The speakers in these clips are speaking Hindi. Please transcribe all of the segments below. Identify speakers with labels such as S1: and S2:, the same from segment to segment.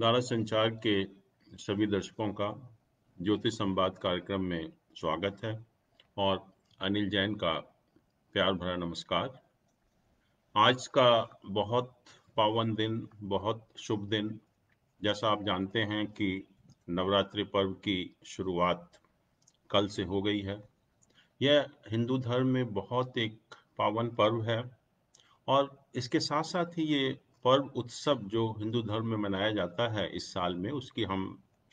S1: धारा संचार के सभी दर्शकों का ज्योतिष संवाद कार्यक्रम में स्वागत है और अनिल जैन का प्यार भरा नमस्कार आज का बहुत पावन दिन बहुत शुभ दिन जैसा आप जानते हैं कि नवरात्रि पर्व की शुरुआत कल से हो गई है यह हिंदू धर्म में बहुत एक पावन पर्व है और इसके साथ साथ ही ये पर्व उत्सव जो हिंदू धर्म में मनाया जाता है इस साल में उसकी हम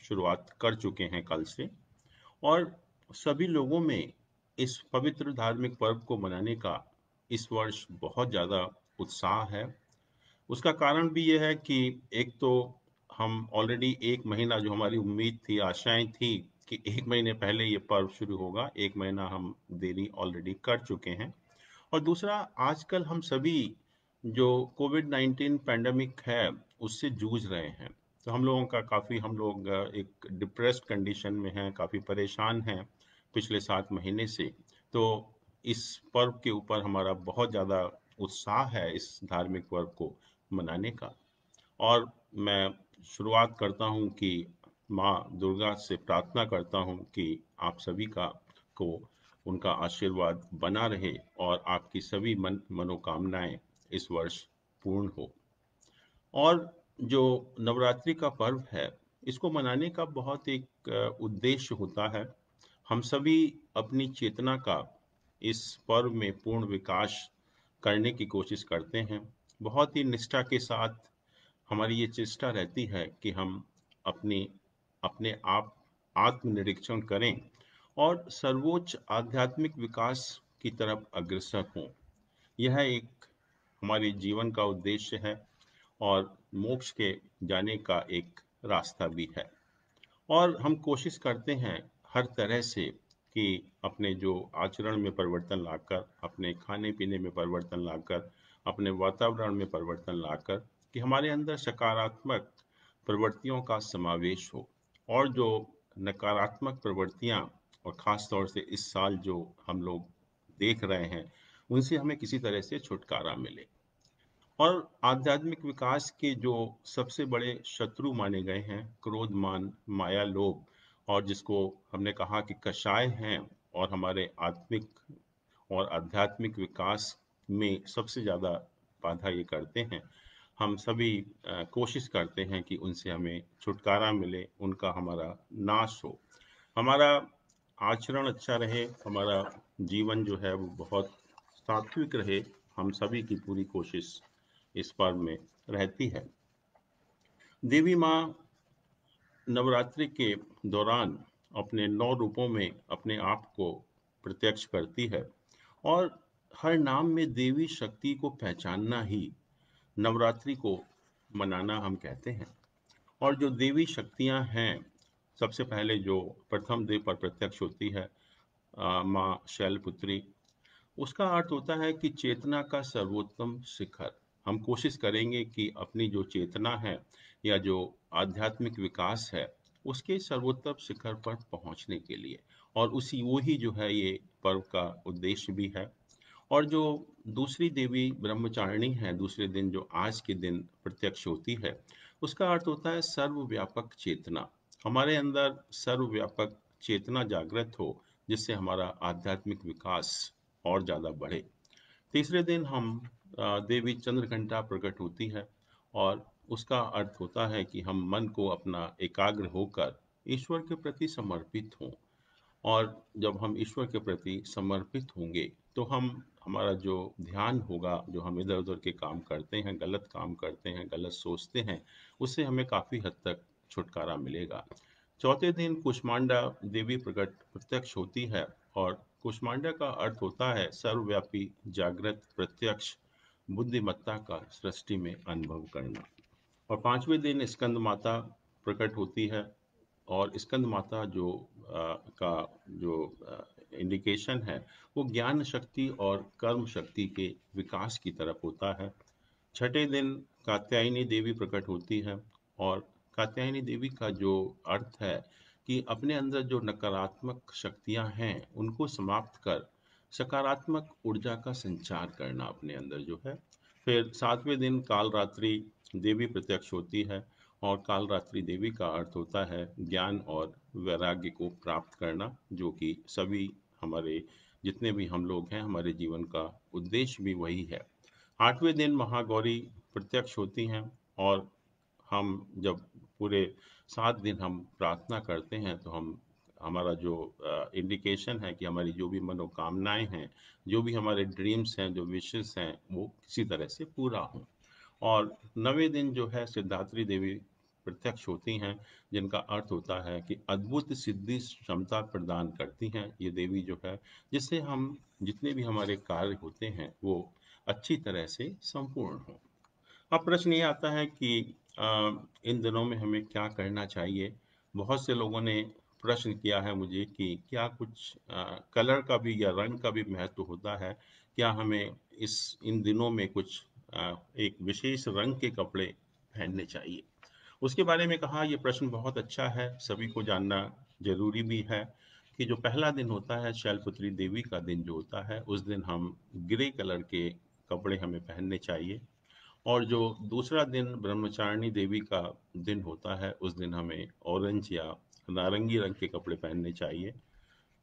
S1: शुरुआत कर चुके हैं कल से और सभी लोगों में इस पवित्र धार्मिक पर्व को मनाने का इस वर्ष बहुत ज़्यादा उत्साह है उसका कारण भी यह है कि एक तो हम ऑलरेडी एक महीना जो हमारी उम्मीद थी आशाएं थी कि एक महीने पहले ये पर्व शुरू होगा एक महीना हम देरी ऑलरेडी कर चुके हैं और दूसरा आजकल हम सभी जो कोविड नाइन्टीन पैंडमिक है उससे जूझ रहे हैं तो हम लोगों का काफ़ी हम लोग एक डिप्रेस्ड कंडीशन में हैं काफ़ी परेशान हैं पिछले सात महीने से तो इस पर्व के ऊपर हमारा बहुत ज़्यादा उत्साह है इस धार्मिक पर्व को मनाने का और मैं शुरुआत करता हूँ कि माँ दुर्गा से प्रार्थना करता हूँ कि आप सभी का को उनका आशीर्वाद बना रहे और आपकी सभी मन मनोकामनाएं इस वर्ष पूर्ण हो और जो नवरात्रि का पर्व है इसको मनाने का बहुत एक उद्देश्य होता है हम सभी अपनी चेतना का इस पर्व में पूर्ण विकास करने की कोशिश करते हैं बहुत ही निष्ठा के साथ हमारी ये चेष्टा रहती है कि हम अपने अपने आप आत्मनिरीक्षण करें और सर्वोच्च आध्यात्मिक विकास की तरफ अग्रसर हों यह एक हमारे जीवन का उद्देश्य है और मोक्ष के जाने का एक रास्ता भी है और हम कोशिश करते हैं हर तरह से कि अपने जो आचरण में परिवर्तन लाकर अपने खाने पीने में परिवर्तन लाकर अपने वातावरण में परिवर्तन लाकर कि हमारे अंदर सकारात्मक प्रवृत्तियों का समावेश हो और जो नकारात्मक प्रवृत्तियां और ख़ास तौर से इस साल जो हम लोग देख रहे हैं उनसे हमें किसी तरह से छुटकारा मिले और आध्यात्मिक विकास के जो सबसे बड़े शत्रु माने गए हैं क्रोध मान माया लोभ और जिसको हमने कहा कि कषाय हैं और हमारे आत्मिक और आध्यात्मिक विकास में सबसे ज़्यादा बाधा ये करते हैं हम सभी कोशिश करते हैं कि उनसे हमें छुटकारा मिले उनका हमारा नाश हो हमारा आचरण अच्छा रहे हमारा जीवन जो है वो बहुत सात्विक रहे हम सभी की पूरी कोशिश इस पर्व में रहती है देवी माँ नवरात्रि के दौरान अपने नौ रूपों में अपने आप को प्रत्यक्ष करती है और हर नाम में देवी शक्ति को पहचानना ही नवरात्रि को मनाना हम कहते हैं और जो देवी शक्तियाँ हैं सबसे पहले जो प्रथम देव पर प्रत्यक्ष होती है माँ शैलपुत्री उसका अर्थ होता है कि चेतना का सर्वोत्तम शिखर हम कोशिश करेंगे कि अपनी जो चेतना है या जो आध्यात्मिक विकास है उसके सर्वोत्तम शिखर पर पहुंचने के लिए और उसी वो ही जो है ये पर्व का उद्देश्य भी है और जो दूसरी देवी ब्रह्मचारिणी है दूसरे दिन जो आज के दिन प्रत्यक्ष होती है उसका अर्थ होता है सर्वव्यापक चेतना हमारे अंदर सर्वव्यापक चेतना जागृत हो जिससे हमारा आध्यात्मिक विकास और ज़्यादा बढ़े तीसरे दिन हम देवी चंद्र घंटा प्रकट होती है और उसका अर्थ होता है कि हम मन को अपना एकाग्र होकर ईश्वर के प्रति समर्पित हों और जब हम ईश्वर के प्रति समर्पित होंगे तो हम हमारा जो ध्यान होगा जो हम इधर उधर के काम करते हैं गलत काम करते हैं गलत सोचते हैं उससे हमें काफ़ी हद तक छुटकारा मिलेगा चौथे दिन कुष्मांडा देवी प्रकट प्रत्यक्ष होती है और कुष्मांडा का अर्थ होता है सर्वव्यापी जागृत प्रत्यक्ष बुद्धिमत्ता का सृष्टि में अनुभव करना और पांचवें दिन स्कंद माता प्रकट होती है और स्कंद माता जो आ, का जो इंडिकेशन है वो ज्ञान शक्ति और कर्म शक्ति के विकास की तरफ होता है छठे दिन कात्यायनी देवी प्रकट होती है और कात्यायनी देवी का जो अर्थ है कि अपने अंदर जो नकारात्मक शक्तियां हैं उनको समाप्त कर सकारात्मक ऊर्जा का संचार करना अपने अंदर जो है फिर सातवें दिन काल रात्रि देवी प्रत्यक्ष होती है और काल रात्रि देवी का अर्थ होता है ज्ञान और वैराग्य को प्राप्त करना जो कि सभी हमारे जितने भी हम लोग हैं हमारे जीवन का उद्देश्य भी वही है आठवें दिन महागौरी प्रत्यक्ष होती हैं और हम जब पूरे सात दिन हम प्रार्थना करते हैं तो हम हमारा जो इंडिकेशन है कि हमारी जो भी मनोकामनाएं हैं जो भी हमारे ड्रीम्स हैं जो विशेष हैं वो किसी तरह से पूरा हों और नवे दिन जो है सिद्धात्री देवी प्रत्यक्ष होती हैं जिनका अर्थ होता है कि अद्भुत सिद्धि क्षमता प्रदान करती हैं ये देवी जो है जिससे हम जितने भी हमारे कार्य होते हैं वो अच्छी तरह से संपूर्ण हों अब प्रश्न ये आता है कि इन दिनों में हमें क्या करना चाहिए बहुत से लोगों ने प्रश्न किया है मुझे कि क्या कुछ कलर का भी या रंग का भी महत्व होता है क्या हमें इस इन दिनों में कुछ एक विशेष रंग के कपड़े पहनने चाहिए उसके बारे में कहा यह प्रश्न बहुत अच्छा है सभी को जानना जरूरी भी है कि जो पहला दिन होता है शैलपुत्री देवी का दिन जो होता है उस दिन हम ग्रे कलर के कपड़े हमें पहनने चाहिए और जो दूसरा दिन ब्रह्मचारिणी देवी का दिन होता है उस दिन हमें ऑरेंज या नारंगी रंग के कपड़े पहनने चाहिए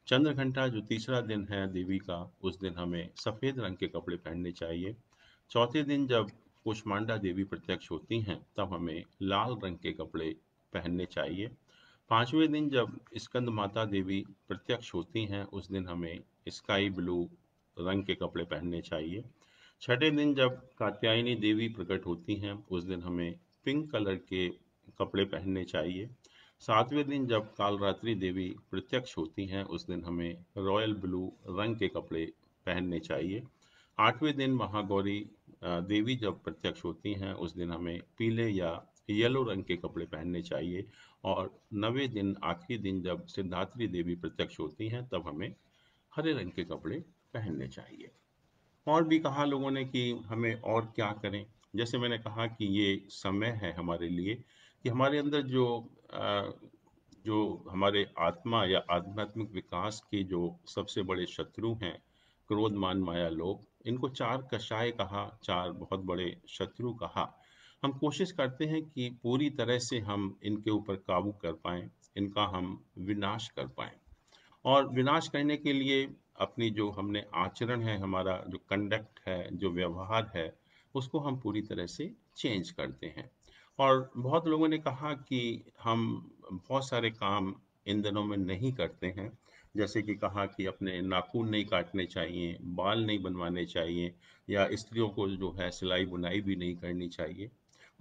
S1: चंद्र घंटा जो तीसरा दिन है देवी का उस दिन हमें सफ़ेद रंग के कपड़े पहनने चाहिए चौथे दिन जब कुष्मांडा देवी प्रत्यक्ष होती हैं तब हमें लाल रंग के कपड़े पहनने चाहिए पांचवें दिन जब स्कंद माता देवी प्रत्यक्ष होती हैं उस दिन हमें स्काई ब्लू रंग के कपड़े पहनने चाहिए छठे दिन जब कात्यायनी देवी प्रकट होती हैं उस दिन हमें पिंक कलर के कपड़े पहनने चाहिए सातवें दिन जब कालरात्रि देवी प्रत्यक्ष होती हैं उस दिन हमें रॉयल ब्लू रंग के कपड़े पहनने चाहिए आठवें दिन महागौरी देवी जब प्रत्यक्ष होती हैं उस दिन हमें पीले या येलो रंग के कपड़े पहनने चाहिए और नवे दिन आखिरी दिन जब सिद्धात्री देवी प्रत्यक्ष होती हैं तब हमें हरे रंग के कपड़े पहनने चाहिए और भी कहा लोगों ने कि हमें और क्या करें जैसे मैंने कहा कि ये समय है हमारे लिए कि हमारे अंदर जो जो हमारे आत्मा या आध्यात्मिक विकास के जो सबसे बड़े शत्रु हैं क्रोध मान माया लोग इनको चार कषाय कहा चार बहुत बड़े शत्रु कहा हम कोशिश करते हैं कि पूरी तरह से हम इनके ऊपर काबू कर पाएं इनका हम विनाश कर पाएं और विनाश करने के लिए अपनी जो हमने आचरण है हमारा जो कंडक्ट है जो व्यवहार है उसको हम पूरी तरह से चेंज करते हैं और बहुत लोगों ने कहा कि हम बहुत सारे काम इन दिनों में नहीं करते हैं जैसे कि कहा कि अपने नाखून नहीं काटने चाहिए बाल नहीं बनवाने चाहिए या स्त्रियों को जो है सिलाई बुनाई भी नहीं करनी चाहिए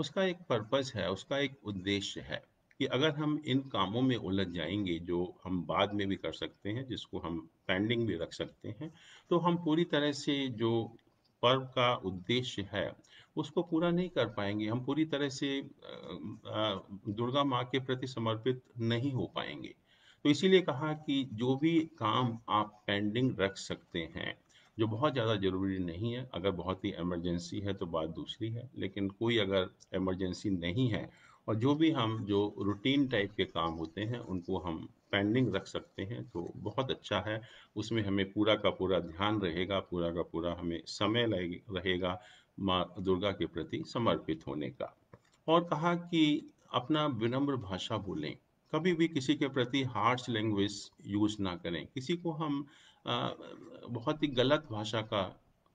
S1: उसका एक पर्पज़ है उसका एक उद्देश्य है कि अगर हम इन कामों में उलझ जाएंगे जो हम बाद में भी कर सकते हैं जिसको हम पेंडिंग भी रख सकते हैं तो हम पूरी तरह से जो पर्व का उद्देश्य है उसको पूरा नहीं कर पाएंगे हम पूरी तरह से दुर्गा माँ के प्रति समर्पित नहीं हो पाएंगे तो इसीलिए कहा कि जो भी काम आप पेंडिंग रख सकते हैं जो बहुत ज़्यादा ज़रूरी नहीं है अगर बहुत ही इमरजेंसी है तो बात दूसरी है लेकिन कोई अगर इमरजेंसी नहीं है और जो भी हम जो रूटीन टाइप के काम होते हैं उनको हम पेंडिंग रख सकते हैं तो बहुत अच्छा है उसमें हमें पूरा का पूरा ध्यान रहेगा पूरा का पूरा हमें समय रहेगा माँ दुर्गा के प्रति समर्पित होने का और कहा कि अपना विनम्र भाषा बोलें कभी भी किसी के प्रति हार्श लैंग्वेज यूज ना करें किसी को हम आ, बहुत ही गलत भाषा का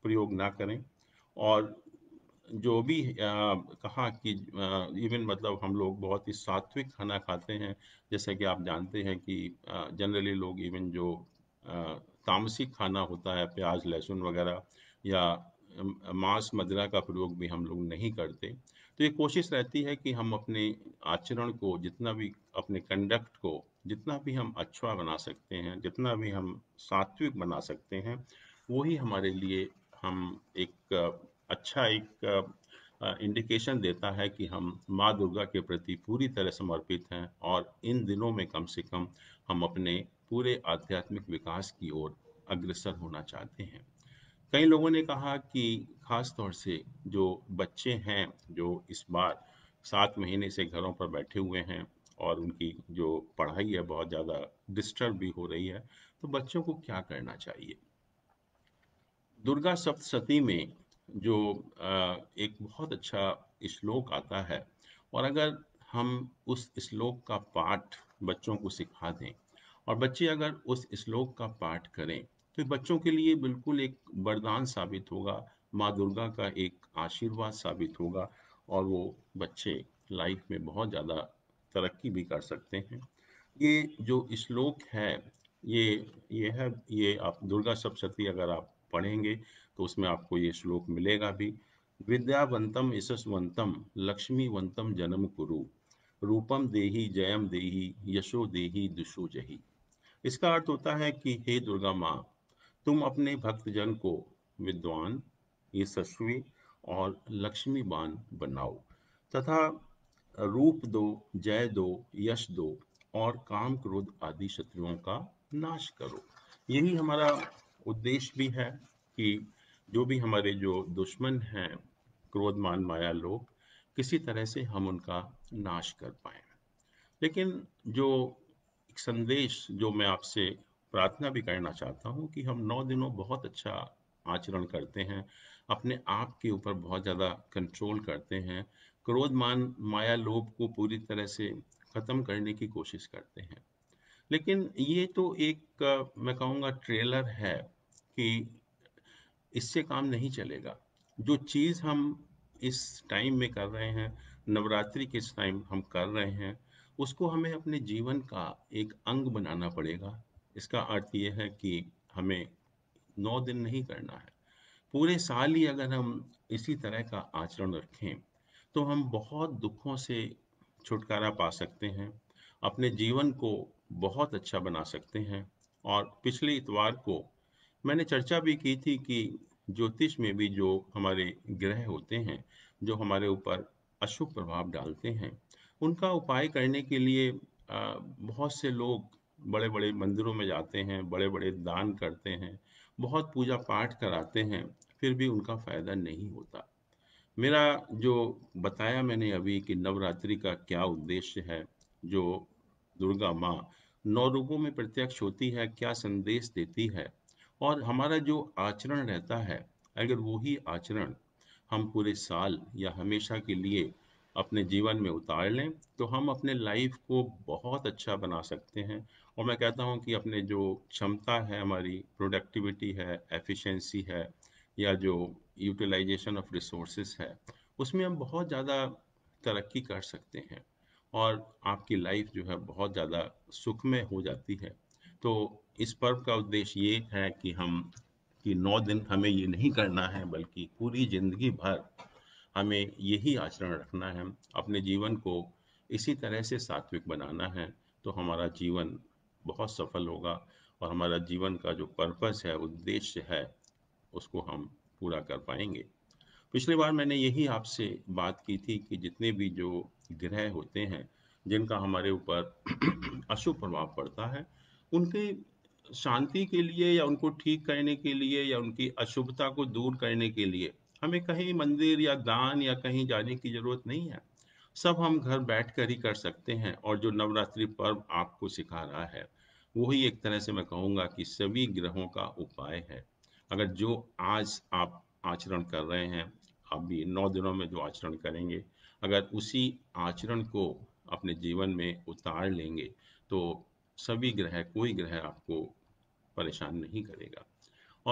S1: प्रयोग ना करें और जो भी आ, कहा कि इवन मतलब हम लोग बहुत ही सात्विक खाना खाते हैं जैसे कि आप जानते हैं कि जनरली लोग इवन जो आ, तामसिक खाना होता है प्याज लहसुन वगैरह या मांस मदिरा का प्रयोग भी हम लोग नहीं करते तो ये कोशिश रहती है कि हम अपने आचरण को जितना भी अपने कंडक्ट को जितना भी हम अच्छा बना सकते हैं जितना भी हम सात्विक बना सकते हैं वही हमारे लिए हम एक अच्छा एक इंडिकेशन देता है कि हम माँ दुर्गा के प्रति पूरी तरह समर्पित हैं और इन दिनों में कम से कम हम अपने पूरे आध्यात्मिक विकास की ओर अग्रसर होना चाहते हैं कई लोगों ने कहा कि खास तौर से जो बच्चे हैं जो इस बार सात महीने से घरों पर बैठे हुए हैं और उनकी जो पढ़ाई है बहुत ज़्यादा डिस्टर्ब भी हो रही है तो बच्चों को क्या करना चाहिए दुर्गा सप्तशती में जो एक बहुत अच्छा श्लोक आता है और अगर हम उस श्लोक का पाठ बच्चों को सिखा दें और बच्चे अगर उस श्लोक का पाठ करें तो बच्चों के लिए बिल्कुल एक वरदान साबित होगा माँ दुर्गा का एक आशीर्वाद साबित होगा और वो बच्चे लाइफ में बहुत ज़्यादा तरक्की भी कर सकते हैं ये जो श्लोक है ये ये है ये आप दुर्गा सप्तशती अगर आप पढ़ेंगे तो उसमें आपको ये श्लोक मिलेगा भी विद्यावंतम यशस्वंतम लक्ष्मीवंतम जन्म कुरु रूपम देही जयम देही यशो देही दुशो जही इसका अर्थ होता है कि हे दुर्गा माँ तुम अपने भक्तजन को विद्वान यशस्वी और लक्ष्मीवान बनाओ तथा रूप दो जय दो यश दो और काम क्रोध आदि शत्रुओं का नाश करो यही हमारा उद्देश्य भी है कि जो भी हमारे जो दुश्मन हैं क्रोध मान माया लोग किसी तरह से हम उनका नाश कर पाए लेकिन जो संदेश जो मैं आपसे प्रार्थना भी करना चाहता हूँ कि हम नौ दिनों बहुत अच्छा आचरण करते हैं अपने आप के ऊपर बहुत ज़्यादा कंट्रोल करते हैं क्रोध मान माया लोभ को पूरी तरह से ख़त्म करने की कोशिश करते हैं लेकिन ये तो एक मैं कहूँगा ट्रेलर है कि इससे काम नहीं चलेगा जो चीज़ हम इस टाइम में कर रहे हैं नवरात्रि के इस टाइम हम कर रहे हैं उसको हमें अपने जीवन का एक अंग बनाना पड़ेगा इसका अर्थ यह है कि हमें नौ दिन नहीं करना है पूरे साल ही अगर हम इसी तरह का आचरण रखें तो हम बहुत दुखों से छुटकारा पा सकते हैं अपने जीवन को बहुत अच्छा बना सकते हैं और पिछले इतवार को मैंने चर्चा भी की थी कि ज्योतिष में भी जो हमारे ग्रह होते हैं जो हमारे ऊपर अशुभ प्रभाव डालते हैं उनका उपाय करने के लिए बहुत से लोग बड़े बड़े मंदिरों में जाते हैं बड़े बड़े दान करते हैं बहुत पूजा पाठ कराते हैं फिर भी उनका फायदा नहीं होता मेरा जो बताया मैंने अभी कि नवरात्रि का क्या उद्देश्य है जो दुर्गा माँ नौ रूपों में प्रत्यक्ष होती है क्या संदेश देती है और हमारा जो आचरण रहता है अगर वही आचरण हम पूरे साल या हमेशा के लिए अपने जीवन में उतार लें तो हम अपने लाइफ को बहुत अच्छा बना सकते हैं और मैं कहता हूँ कि अपने जो क्षमता है हमारी प्रोडक्टिविटी है एफिशिएंसी है या जो यूटिलाइजेशन ऑफ रिसोर्सेज है उसमें हम बहुत ज़्यादा तरक्की कर सकते हैं और आपकी लाइफ जो है बहुत ज़्यादा सुखमय हो जाती है तो इस पर्व का उद्देश्य ये है कि हम कि नौ दिन हमें ये नहीं करना है बल्कि पूरी जिंदगी भर हमें यही आचरण रखना है अपने जीवन को इसी तरह से सात्विक बनाना है तो हमारा जीवन बहुत सफल होगा और हमारा जीवन का जो पर्पस है उद्देश्य है उसको हम पूरा कर पाएंगे पिछली बार मैंने यही आपसे बात की थी कि जितने भी जो ग्रह होते हैं जिनका हमारे ऊपर अशुभ प्रभाव पड़ता है उनके शांति के लिए या उनको ठीक करने के लिए या उनकी अशुभता को दूर करने के लिए हमें कहीं मंदिर या दान या कहीं जाने की जरूरत नहीं है सब हम घर बैठकर ही कर सकते हैं और जो नवरात्रि पर्व आपको सिखा रहा है वही एक तरह से मैं कहूँगा कि सभी ग्रहों का उपाय है अगर जो आज आप आचरण कर रहे हैं आप भी नौ दिनों में जो आचरण करेंगे अगर उसी आचरण को अपने जीवन में उतार लेंगे तो सभी ग्रह कोई ग्रह आपको परेशान नहीं करेगा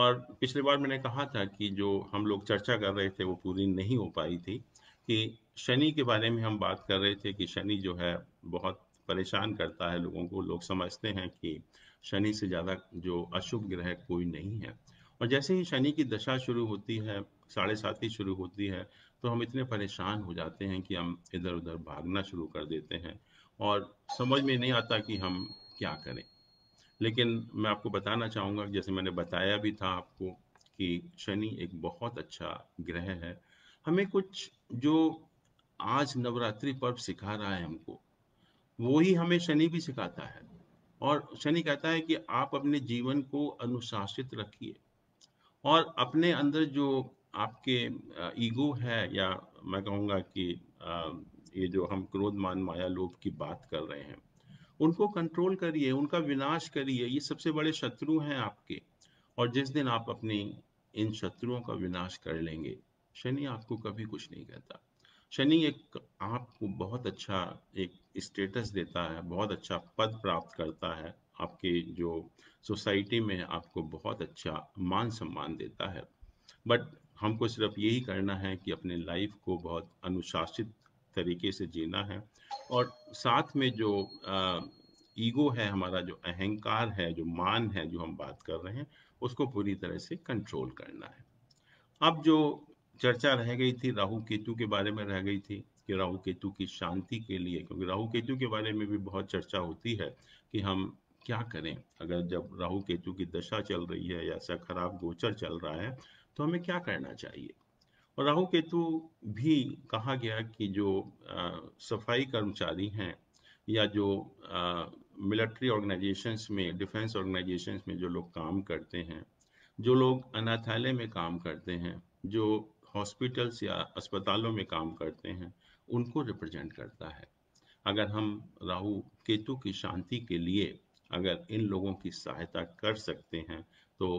S1: और पिछली बार मैंने कहा था कि जो हम लोग चर्चा कर रहे थे वो पूरी नहीं हो पाई थी कि शनि के बारे में हम बात कर रहे थे कि शनि जो है बहुत परेशान करता है लोगों को लोग समझते हैं कि शनि से ज़्यादा जो अशुभ ग्रह कोई नहीं है और जैसे ही शनि की दशा शुरू होती है साढ़े सात ही शुरू होती है तो हम इतने परेशान हो जाते हैं कि हम इधर उधर भागना शुरू कर देते हैं और समझ में नहीं आता कि हम क्या करें लेकिन मैं आपको बताना चाहूँगा जैसे मैंने बताया भी था आपको कि शनि एक बहुत अच्छा ग्रह है हमें कुछ जो आज नवरात्रि पर्व सिखा रहा है हमको वो ही हमें शनि भी सिखाता है और शनि कहता है कि आप अपने जीवन को अनुशासित रखिए और अपने अंदर जो आपके ईगो है या मैं कहूँगा कि ये जो हम क्रोध मान माया लोभ की बात कर रहे हैं उनको कंट्रोल करिए उनका विनाश करिए ये सबसे बड़े शत्रु हैं आपके और जिस दिन आप अपनी इन शत्रुओं का विनाश कर लेंगे शनि आपको कभी कुछ नहीं कहता शनि एक आपको बहुत अच्छा एक स्टेटस देता है बहुत अच्छा पद प्राप्त करता है आपके जो सोसाइटी में आपको बहुत अच्छा मान सम्मान देता है बट हमको सिर्फ यही करना है कि अपने लाइफ को बहुत अनुशासित तरीके से जीना है और साथ में जो ईगो है हमारा जो अहंकार है जो मान है जो हम बात कर रहे हैं उसको पूरी तरह से कंट्रोल करना है अब जो चर्चा रह गई थी राहु केतु के बारे में रह गई थी कि राहु केतु की शांति के लिए क्योंकि राहु केतु के बारे में भी बहुत चर्चा होती है कि हम क्या करें अगर जब राहु केतु की दशा चल रही है या ऐसा खराब गोचर चल रहा है तो हमें क्या करना चाहिए और राहु केतु भी कहा गया कि जो आ, सफाई कर्मचारी हैं या जो मिलिट्री ऑर्गेनाइजेशंस में डिफेंस ऑर्गेनाइजेशंस में जो लोग काम करते हैं जो लोग अनाथालय में काम करते हैं जो हॉस्पिटल्स या अस्पतालों में काम करते हैं उनको रिप्रेजेंट करता है अगर हम राहु केतु की शांति के लिए अगर इन लोगों की सहायता कर सकते हैं तो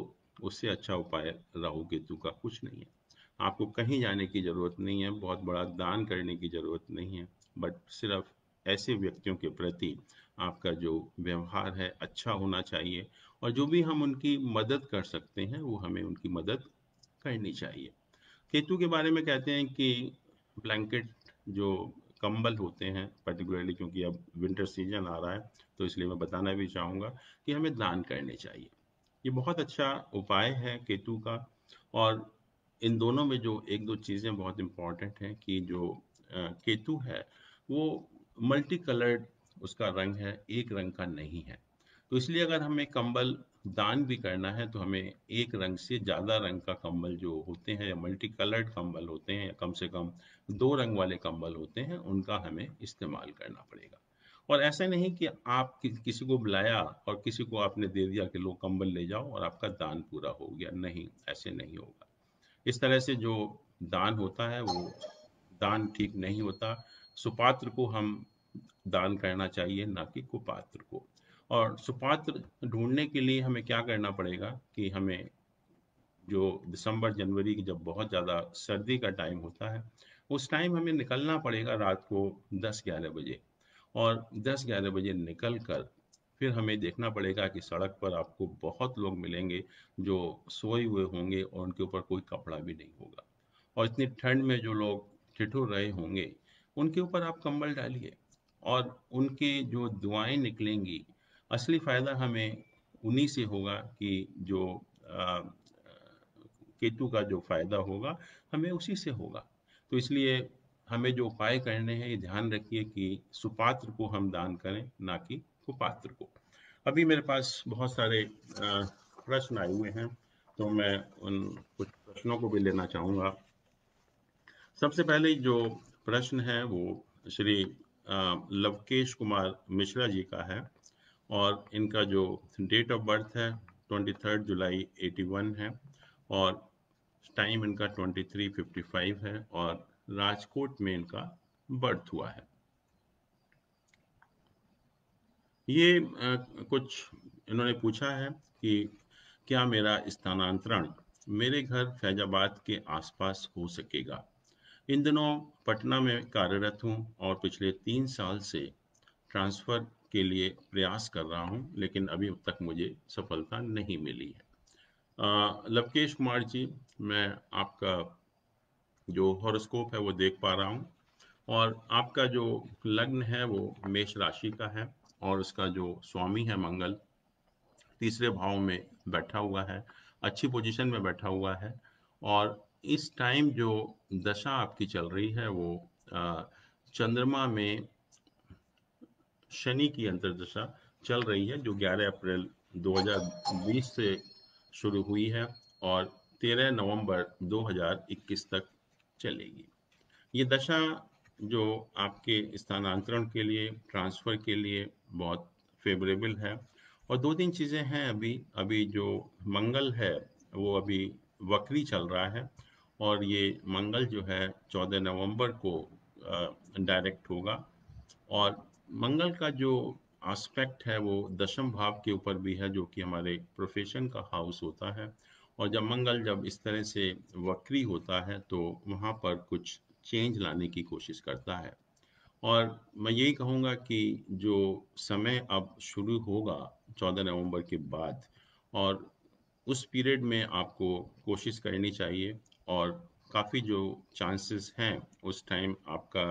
S1: उससे अच्छा उपाय राहु केतु का कुछ नहीं है आपको कहीं जाने की ज़रूरत नहीं है बहुत बड़ा दान करने की ज़रूरत नहीं है बट सिर्फ ऐसे व्यक्तियों के प्रति आपका जो व्यवहार है अच्छा होना चाहिए और जो भी हम उनकी मदद कर सकते हैं वो हमें उनकी मदद करनी चाहिए केतु के बारे में कहते हैं कि ब्लैंकेट जो कंबल होते हैं पर्टिकुलरली क्योंकि अब विंटर सीजन आ रहा है तो इसलिए मैं बताना भी चाहूँगा कि हमें दान करने चाहिए ये बहुत अच्छा उपाय है केतु का और इन दोनों में जो एक दो चीज़ें बहुत इम्पॉर्टेंट हैं कि जो केतु है वो मल्टी कलर्ड उसका रंग है एक रंग का नहीं है तो इसलिए अगर हमें कंबल दान भी करना है तो हमें एक रंग से ज़्यादा रंग का कंबल जो होते हैं या मल्टी कलर्ड कंबल होते हैं या कम से कम दो रंग वाले कंबल होते हैं उनका हमें इस्तेमाल करना पड़ेगा और ऐसा नहीं कि आप कि, किसी को बुलाया और किसी को आपने दे दिया कि लो कंबल ले जाओ और आपका दान पूरा हो गया नहीं ऐसे नहीं होगा इस तरह से जो दान होता है वो दान ठीक नहीं होता सुपात्र को हम दान करना चाहिए ना कि कुपात्र को और सुपात्र ढूंढने के लिए हमें क्या करना पड़ेगा कि हमें जो दिसंबर जनवरी की जब बहुत ज़्यादा सर्दी का टाइम होता है उस टाइम हमें निकलना पड़ेगा रात को 10-11 बजे और 10-11 बजे निकल कर फिर हमें देखना पड़ेगा कि सड़क पर आपको बहुत लोग मिलेंगे जो सोए हुए होंगे और उनके ऊपर कोई कपड़ा भी नहीं होगा और इतनी ठंड में जो लोग ठिठुर रहे होंगे उनके ऊपर आप कंबल डालिए और उनके जो दुआएं निकलेंगी असली फ़ायदा हमें उन्हीं से होगा कि जो आ, केतु का जो फायदा होगा हमें उसी से होगा तो इसलिए हमें जो उपाय करने हैं ये ध्यान रखिए कि सुपात्र को हम दान करें ना कि कुपात्र को अभी मेरे पास बहुत सारे प्रश्न आए हुए हैं तो मैं उन कुछ प्रश्नों को भी लेना चाहूंगा सबसे पहले जो प्रश्न है वो श्री लवकेश कुमार मिश्रा जी का है और इनका जो डेट ऑफ बर्थ है twenty third July eighty one है और टाइम इनका ट्वेंटी थ्री फिफ्टी फाइव है और राजकोट में इनका बर्थ हुआ है ये कुछ इन्होंने पूछा है कि क्या मेरा स्थानांतरण मेरे घर फैजाबाद के आसपास हो सकेगा इन दिनों पटना में कार्यरत हूँ और पिछले तीन साल से ट्रांसफ़र के लिए प्रयास कर रहा हूँ लेकिन अभी तक मुझे सफलता नहीं मिली है लवकेश कुमार जी मैं आपका जो हॉरोस्कोप है वो देख पा रहा हूँ और आपका जो लग्न है वो मेष राशि का है और उसका जो स्वामी है मंगल तीसरे भाव में बैठा हुआ है अच्छी पोजीशन में बैठा हुआ है और इस टाइम जो दशा आपकी चल रही है वो चंद्रमा में शनि की अंतर्दशा चल रही है जो 11 अप्रैल 2020 से शुरू हुई है और 13 नवंबर 2021 तक चलेगी ये दशा जो आपके स्थानांतरण के लिए ट्रांसफ़र के लिए बहुत फेवरेबल है और दो तीन चीज़ें हैं अभी अभी जो मंगल है वो अभी वक्री चल रहा है और ये मंगल जो है चौदह नवंबर को डायरेक्ट होगा और मंगल का जो एस्पेक्ट है वो दशम भाव के ऊपर भी है जो कि हमारे प्रोफेशन का हाउस होता है और जब मंगल जब इस तरह से वक्री होता है तो वहाँ पर कुछ चेंज लाने की कोशिश करता है और मैं यही कहूँगा कि जो समय अब शुरू होगा 14 नवंबर के बाद और उस पीरियड में आपको कोशिश करनी चाहिए और काफ़ी जो चांसेस हैं उस टाइम आपका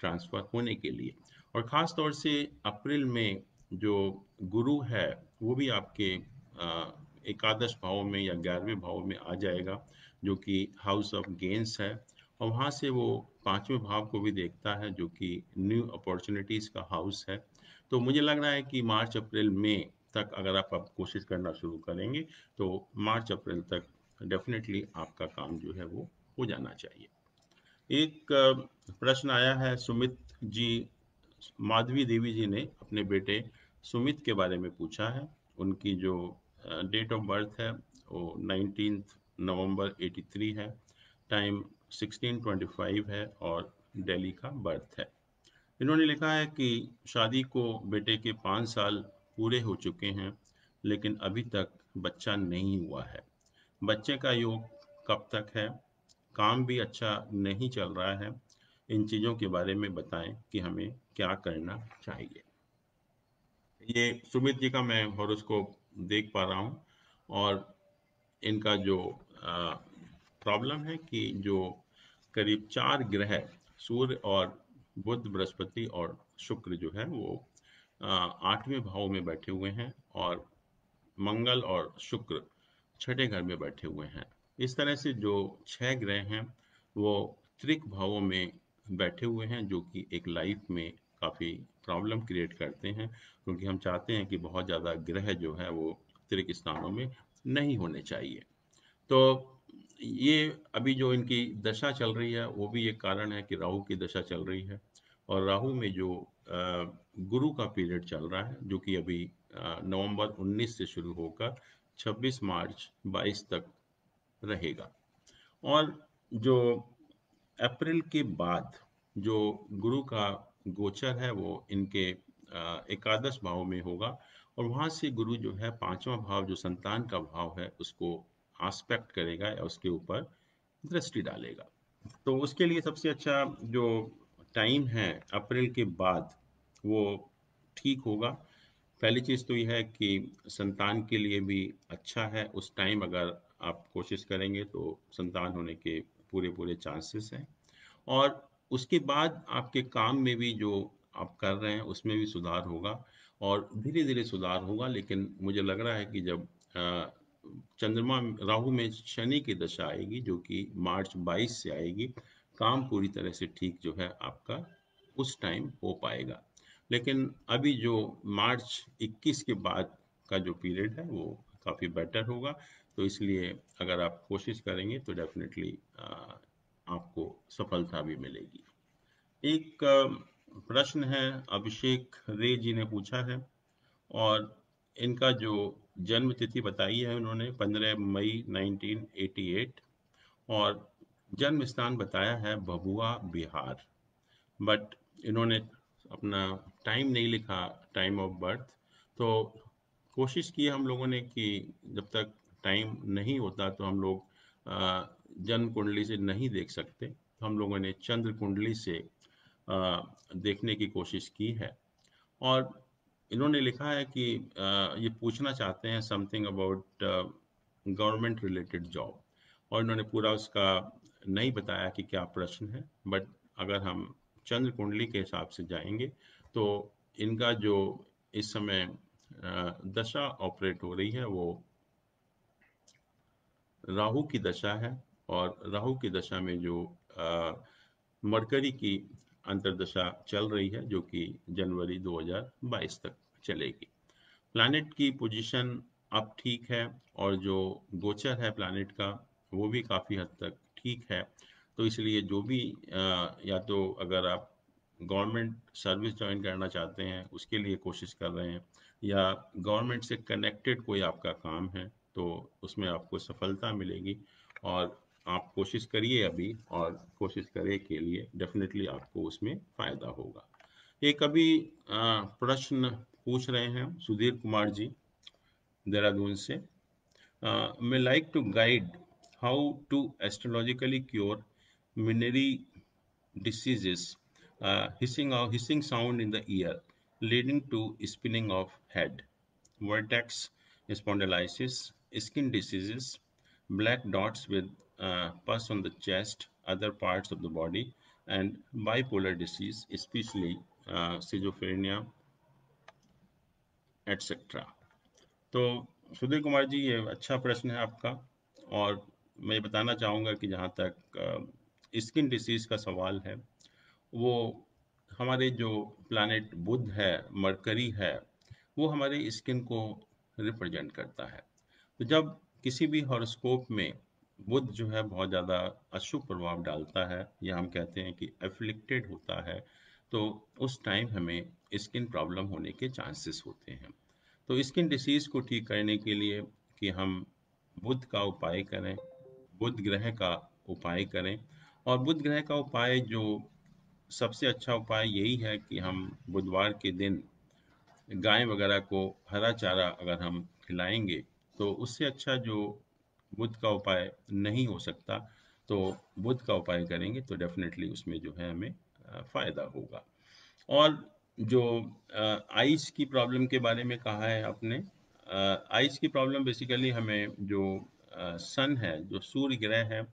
S1: ट्रांसफ़र होने के लिए और ख़ास तौर से अप्रैल में जो गुरु है वो भी आपके एकादश भाव में या ग्यारहवें भाव में आ जाएगा जो कि हाउस ऑफ गेंस है और वहाँ से वो पांचवें भाव को भी देखता है जो कि न्यू अपॉर्चुनिटीज़ का हाउस है तो मुझे लग रहा है कि मार्च अप्रैल में तक अगर आप, अब कोशिश करना शुरू करेंगे तो मार्च अप्रैल तक डेफिनेटली आपका काम जो है वो हो जाना चाहिए एक प्रश्न आया है सुमित जी माधवी देवी जी ने अपने बेटे सुमित के बारे में पूछा है उनकी जो डेट ऑफ बर्थ है वो नाइनटीन नवंबर 83 है टाइम 1625 है और दिल्ली का बर्थ है इन्होंने लिखा है कि शादी को बेटे के पाँच साल पूरे हो चुके हैं लेकिन अभी तक बच्चा नहीं हुआ है बच्चे का योग कब तक है काम भी अच्छा नहीं चल रहा है इन चीज़ों के बारे में बताएं कि हमें क्या करना चाहिए ये सुमित जी का मैं हॉरोस्कोप देख पा रहा हूँ और इनका जो प्रॉब्लम है कि जो करीब चार ग्रह सूर्य और बुध बृहस्पति और शुक्र जो है वो आठवें भाव में बैठे हुए हैं और मंगल और शुक्र छठे घर में बैठे हुए हैं इस तरह से जो छह ग्रह हैं वो त्रिक भावों में बैठे हुए हैं जो कि एक लाइफ में काफ़ी प्रॉब्लम क्रिएट करते हैं क्योंकि हम चाहते हैं कि बहुत ज़्यादा ग्रह जो है वो त्रिक स्थानों में नहीं होने चाहिए तो ये अभी जो इनकी दशा चल रही है वो भी एक कारण है कि राहु की दशा चल रही है और राहु में जो गुरु का पीरियड चल रहा है जो कि अभी नवंबर 19 से शुरू होकर 26 मार्च 22 तक रहेगा और जो अप्रैल के बाद जो गुरु का गोचर है वो इनके एकादश भाव में होगा और वहां से गुरु जो है पांचवा भाव जो संतान का भाव है उसको आस्पेक्ट करेगा या उसके ऊपर दृष्टि डालेगा तो उसके लिए सबसे अच्छा जो टाइम है अप्रैल के बाद वो ठीक होगा पहली चीज़ तो यह है कि संतान के लिए भी अच्छा है उस टाइम अगर आप कोशिश करेंगे तो संतान होने के पूरे पूरे चांसेस हैं और उसके बाद आपके काम में भी जो आप कर रहे हैं उसमें भी सुधार होगा और धीरे धीरे सुधार होगा लेकिन मुझे लग रहा है कि जब चंद्रमा राहु में शनि की दशा आएगी जो कि मार्च 22 से आएगी काम पूरी तरह से ठीक जो है आपका उस टाइम हो पाएगा लेकिन अभी जो मार्च 21 के बाद का जो पीरियड है वो काफ़ी बेटर होगा तो इसलिए अगर आप कोशिश करेंगे तो डेफिनेटली आपको सफलता भी मिलेगी एक प्रश्न है अभिषेक रे जी ने पूछा है और इनका जो जन्म तिथि बताई है उन्होंने 15 मई 1988 और जन्म स्थान बताया है भभुआ बिहार बट इन्होंने अपना टाइम नहीं लिखा टाइम ऑफ बर्थ तो कोशिश की हम लोगों ने कि जब तक टाइम नहीं होता तो हम लोग जन्म कुंडली से नहीं देख सकते तो हम लोगों ने चंद्र कुंडली से देखने की कोशिश की है और इन्होंने लिखा है कि ये पूछना चाहते हैं something about government related job और इन्होंने पूरा उसका नहीं बताया कि क्या प्रश्न है बट अगर हम चंद्र कुंडली के हिसाब से जाएंगे तो इनका जो इस समय दशा ऑपरेट हो रही है वो राहु की दशा है और राहु की दशा में जो मरकरी की अंतरदशा चल रही है जो कि जनवरी 2022 तक चलेगी प्लानिट की पोजीशन अब ठीक है और जो गोचर है प्लानिट का वो भी काफ़ी हद तक ठीक है तो इसलिए जो भी या तो अगर आप गवर्नमेंट सर्विस ज्वाइन करना चाहते हैं उसके लिए कोशिश कर रहे हैं या गवर्नमेंट से कनेक्टेड कोई आपका काम है तो उसमें आपको सफलता मिलेगी और आप कोशिश करिए अभी और कोशिश करें के लिए डेफिनेटली आपको उसमें फायदा होगा एक अभी प्रश्न पूछ रहे हैं सुधीर कुमार जी देहरादून से may like to guide how to astrologically cure many diseases hissing hissing sound in the ear leading to spinning of head vertex spondylosis skin diseases black dots with uh, pus on the chest, other parts of the body, and bipolar disease, especially uh, schizophrenia, etcetera तो सुधीर कुमार जी ये अच्छा प्रश्न है आपका और मैं बताना चाहूँगा कि जहाँ तक स्किन uh, डिसीज़ का सवाल है वो हमारे जो प्लानट बुध है मरकरी है वो हमारे स्किन को रिप्रेजेंट करता है तो जब किसी भी हॉरोस्कोप में बुध जो है बहुत ज़्यादा अशुभ प्रभाव डालता है या हम कहते हैं कि एफ्लिक्टेड होता है तो उस टाइम हमें स्किन प्रॉब्लम होने के चांसेस होते हैं तो स्किन डिसीज़ को ठीक करने के लिए कि हम बुध का उपाय करें बुध ग्रह का उपाय करें और बुध ग्रह का उपाय जो सबसे अच्छा उपाय यही है कि हम बुधवार के दिन गाय वगैरह को हरा चारा अगर हम खिलाएंगे तो उससे अच्छा जो बुद्ध का उपाय नहीं हो सकता तो बुद्ध का उपाय करेंगे तो डेफिनेटली उसमें जो है हमें फ़ायदा होगा और जो आइस की प्रॉब्लम के बारे में कहा है आपने आइस की प्रॉब्लम बेसिकली हमें जो सन है जो सूर्य ग्रह है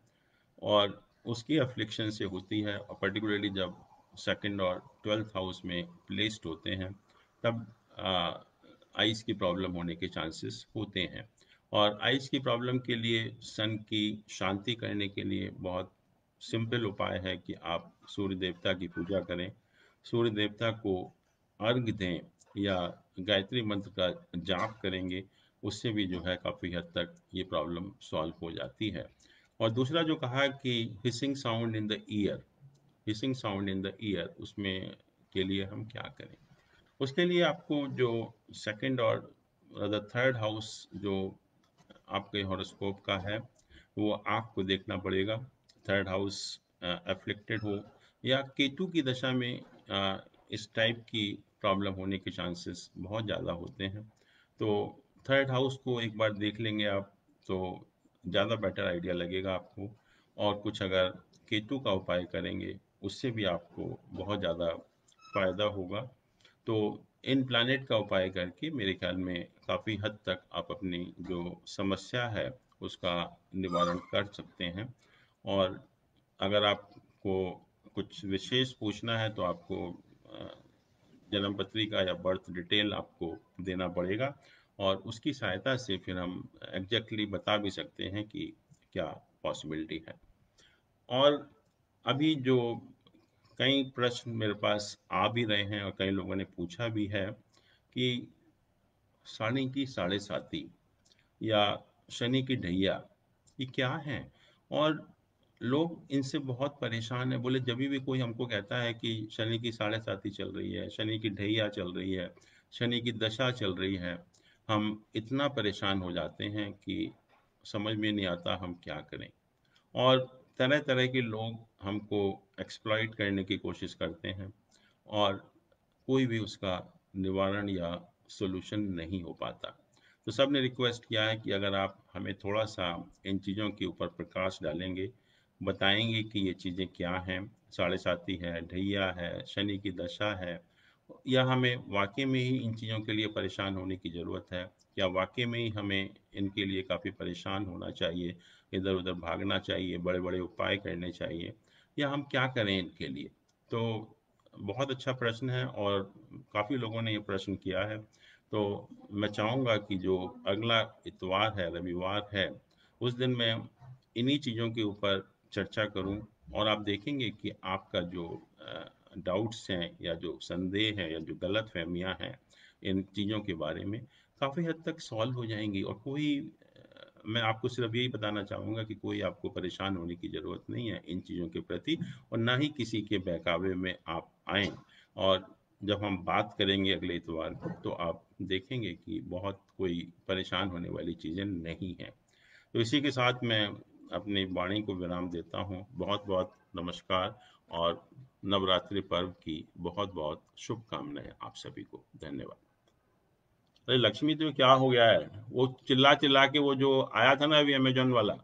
S1: और उसकी अफ्लिक्शन से होती है और पर्टिकुलरली जब सेकंड और ट्वेल्थ हाउस में प्लेस्ड होते हैं तब आइस की प्रॉब्लम होने के चांसेस होते हैं और आइस की प्रॉब्लम के लिए सन की शांति करने के लिए बहुत सिंपल उपाय है कि आप सूर्य देवता की पूजा करें सूर्य देवता को अर्घ दें या गायत्री मंत्र का जाप करेंगे उससे भी जो है काफ़ी हद तक ये प्रॉब्लम सॉल्व हो जाती है और दूसरा जो कहा कि hissing sound in the ear hissing sound in the ear उसमें के लिए हम क्या करें उसके लिए आपको जो सेकंड और थर्ड हाउस जो आपके हॉरोस्कोप का है वो आपको देखना पड़ेगा थर्ड हाउस अफ्लिक्टेड हो या केतु की दशा में आ, इस टाइप की प्रॉब्लम होने के चांसेस बहुत ज़्यादा होते हैं तो थर्ड हाउस को एक बार देख लेंगे आप तो ज़्यादा बेटर आइडिया लगेगा आपको और कुछ अगर केतु का उपाय करेंगे उससे भी आपको बहुत ज़्यादा फ़ायदा होगा तो इन प्लानट का उपाय करके मेरे ख्याल में काफ़ी हद तक आप अपनी जो समस्या है उसका निवारण कर सकते हैं और अगर आपको कुछ विशेष पूछना है तो आपको जन्म पत्रिका या बर्थ डिटेल आपको देना पड़ेगा और उसकी सहायता से फिर हम एग्जैक्टली बता भी सकते हैं कि क्या पॉसिबिलिटी है और अभी जो कई प्रश्न मेरे पास आ भी रहे हैं और कई लोगों ने पूछा भी है कि शनि की साढ़े साथी या शनि की ढैया ये क्या है और लोग इनसे बहुत परेशान है बोले जब भी कोई हमको कहता है कि शनि की साढ़े साथी चल रही है शनि की ढैया चल रही है शनि की दशा चल रही है हम इतना परेशान हो जाते हैं कि समझ में नहीं आता हम क्या करें और तरह तरह के लोग हमको एक्सप्लॉइट करने की कोशिश करते हैं और कोई भी उसका निवारण या सोल्यूशन नहीं हो पाता तो सब ने रिक्वेस्ट किया है कि अगर आप हमें थोड़ा सा इन चीज़ों के ऊपर प्रकाश डालेंगे बताएंगे कि ये चीज़ें क्या हैं साढ़े साथी है ढैया है शनि की दशा है या हमें वाकई में ही इन चीज़ों के लिए परेशान होने की ज़रूरत है क्या वाकई में ही हमें इनके लिए काफ़ी परेशान होना चाहिए इधर उधर भागना चाहिए बड़े बड़े उपाय करने चाहिए या हम क्या करें इनके लिए तो बहुत अच्छा प्रश्न है और काफ़ी लोगों ने ये प्रश्न किया है तो मैं चाहूँगा कि जो अगला इतवार है रविवार है उस दिन मैं इन्हीं चीज़ों के ऊपर चर्चा करूँ और आप देखेंगे कि आपका जो डाउट्स हैं या जो संदेह है या जो गलत फहमियाँ हैं इन चीज़ों के बारे में काफ़ी हद तक सॉल्व हो जाएंगी और कोई मैं आपको सिर्फ यही बताना चाहूँगा कि कोई आपको परेशान होने की ज़रूरत नहीं है इन चीज़ों के प्रति और ना ही किसी के बहकावे में आप आएँ और जब हम बात करेंगे अगले इतवार को तो आप देखेंगे कि बहुत कोई परेशान होने वाली चीज़ें नहीं हैं तो इसी के साथ मैं अपनी वाणी को विराम देता हूँ बहुत बहुत नमस्कार और नवरात्रि पर्व की बहुत बहुत शुभकामनाएं आप सभी को धन्यवाद अरे लक्ष्मी तो क्या हो गया है वो चिल्ला चिल्ला के वो जो आया था ना अभी अमेजोन वाला